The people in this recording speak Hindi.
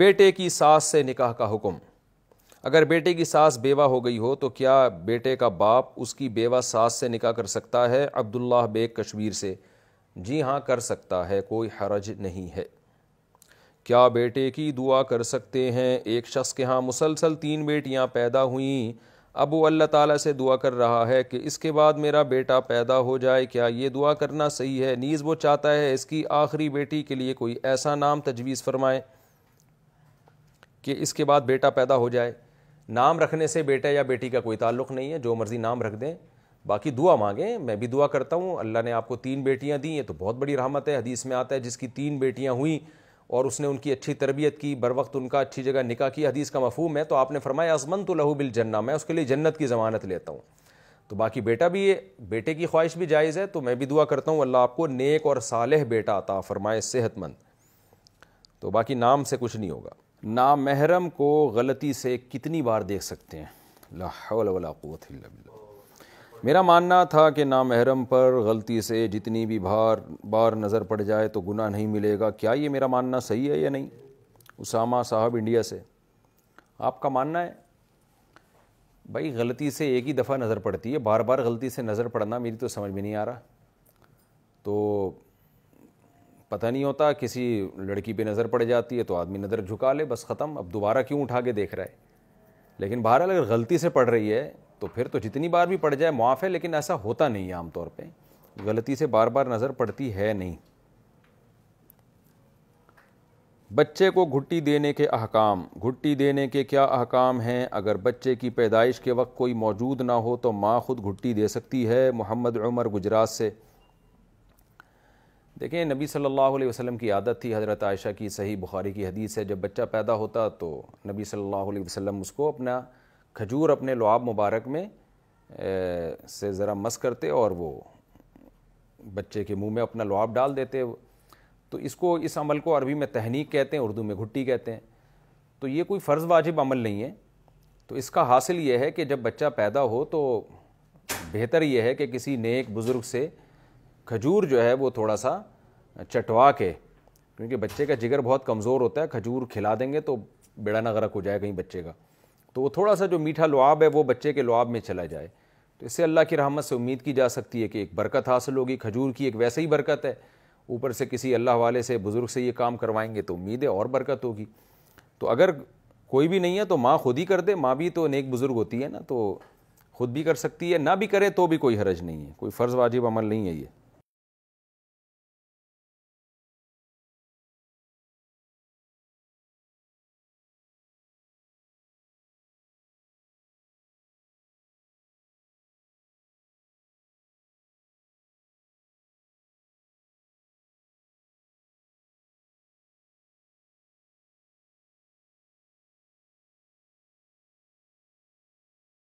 बेटे की सास से निकाह का हुक्म अगर बेटे की सास बेवा हो गई हो तो क्या बेटे का बाप उसकी बेवा सास से निकाह कर सकता है अब्दुल्ला बेग कश्मीर से जी हाँ कर सकता है कोई हरज नहीं है क्या बेटे की दुआ कर सकते हैं एक शख्स के यहाँ मुसलसल तीन बेटियाँ पैदा हुई अब वो अल्लाह ताला से दुआ कर रहा है कि इसके बाद मेरा बेटा पैदा हो जाए क्या ये दुआ करना सही है नीज़ वो चाहता है इसकी आखिरी बेटी के लिए कोई ऐसा नाम तजवीज़ फरमाएँ कि इसके बाद बेटा पैदा हो जाए नाम रखने से बेटे या बेटी का कोई ताल्लुक नहीं है जो मर्ज़ी नाम रख दें बाकी दुआ मांगें मैं भी दुआ करता हूँ अल्लाह ने आपको तीन बेटियाँ दी ये तो बहुत बड़ी रहमत है हदीस में आता है जिसकी तीन बेटियाँ हुई और उसने उनकी अच्छी तरबियत की बर वक्त उनका अच्छी जगह निका की हदीस का मफहूम है तो आपने फरमाया अजमन तो लहू बिल जन्ना मैं उसके लिए जन्नत की ज़मानत लेता हूँ तो बाकी बेटा भी ये बेटे की ख्वाहिश भी जायज़ है तो मैं भी दुआ करता हूँ अल्लाह आपको नेक और सालह बेटा आता फरमाए सेहतमंद तो बाकी नाम से कुछ नहीं होगा नामहरम को गलती से कितनी बार देख सकते हैं लाहौलवलाक़वत मेरा मानना था कि नामहरम पर गलती से जितनी भी बार बार नज़र पड़ जाए तो गुना नहीं मिलेगा क्या ये मेरा मानना सही है या नहीं उसामा साहब इंडिया से आपका मानना है भाई गलती से एक ही दफ़ा नज़र पड़ती है बार बार गलती से नज़र पड़ना मेरी तो समझ में नहीं आ रहा तो पता नहीं होता किसी लड़की पे नज़र पड़ जाती है तो आदमी नज़र झुका ले बस ख़त्म अब दोबारा क्यों उठा के देख रहा है लेकिन बहरहाल अगर गलती से पड़ रही है तो फिर तो जितनी बार भी पड़ जाए मुआफ़ है लेकिन ऐसा होता नहीं है आमतौर पर गलती से बार बार नज़र पड़ती है नहीं बच्चे को घुट्टी देने के अहकाम घुट्टी देने के क्या अहकाम हैं अगर बच्चे की पैदाइश के वक्त कोई मौजूद ना हो तो माँ ख़ुद घुट्टी दे सकती है मोहम्मद उमर गुजरात से देखें नबी सल्लल्लाहु अलैहि वसल्लम की आदत थी हज़रत आयशा की सही बुखारी की हदीस है जब बच्चा पैदा होता तो नबी सल्लल्लाहु अलैहि वसल्लम उसको अपना खजूर अपने लुआब मुबारक में से ज़रा मस करते और वो बच्चे के मुंह में अपना लुआब डाल देते तो इसको इस अमल को अरबी में तहनीक कहते हैं उर्दू में घुट्टी कहते हैं तो ये कोई फ़र्ज़ वाजिब अमल नहीं है तो इसका हासिल ये है कि जब बच्चा पैदा हो तो बेहतर यह है कि किसी नेक बुज़ुर्ग से खजूर जो है वो थोड़ा सा चटवा के क्योंकि बच्चे का जिगर बहुत कमज़ोर होता है खजूर खिला देंगे तो बेड़ा ना गरक हो जाए कहीं बच्चे का तो वो थोड़ा सा जो मीठा लुआब है वो बच्चे के लुआब में चला जाए तो इससे अल्लाह की रहमत से उम्मीद की जा सकती है कि एक बरकत हासिल होगी खजूर की एक वैसे ही बरकत है ऊपर से किसी अल्लाह वाले से बुज़ुर्ग से ये काम करवाएंगे तो उम्मीद है और बरकत होगी तो अगर कोई भी नहीं है तो माँ खुद ही कर दे माँ भी तो नेक बुज़ुर्ग होती है ना तो खुद भी कर सकती है ना भी करे तो भी कोई हरज नहीं है कोई फ़र्ज़ वाजिब अमल नहीं है ये